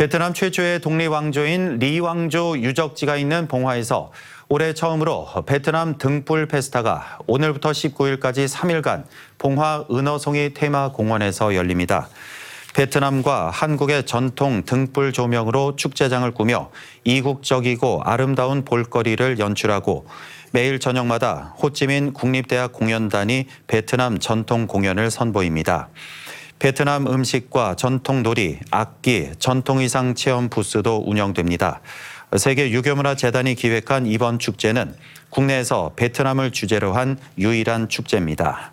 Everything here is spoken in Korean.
베트남 최초의 독립왕조인 리왕조 유적지가 있는 봉화에서 올해 처음으로 베트남 등불 페스타가 오늘부터 19일까지 3일간 봉화 은어송이 테마 공원에서 열립니다. 베트남과 한국의 전통 등불 조명으로 축제장을 꾸며 이국적이고 아름다운 볼거리를 연출하고 매일 저녁마다 호찌민 국립대학 공연단이 베트남 전통 공연을 선보입니다. 베트남 음식과 전통 놀이, 악기, 전통 의상 체험 부스도 운영됩니다. 세계 유교문화 재단이 기획한 이번 축제는 국내에서 베트남을 주제로 한 유일한 축제입니다.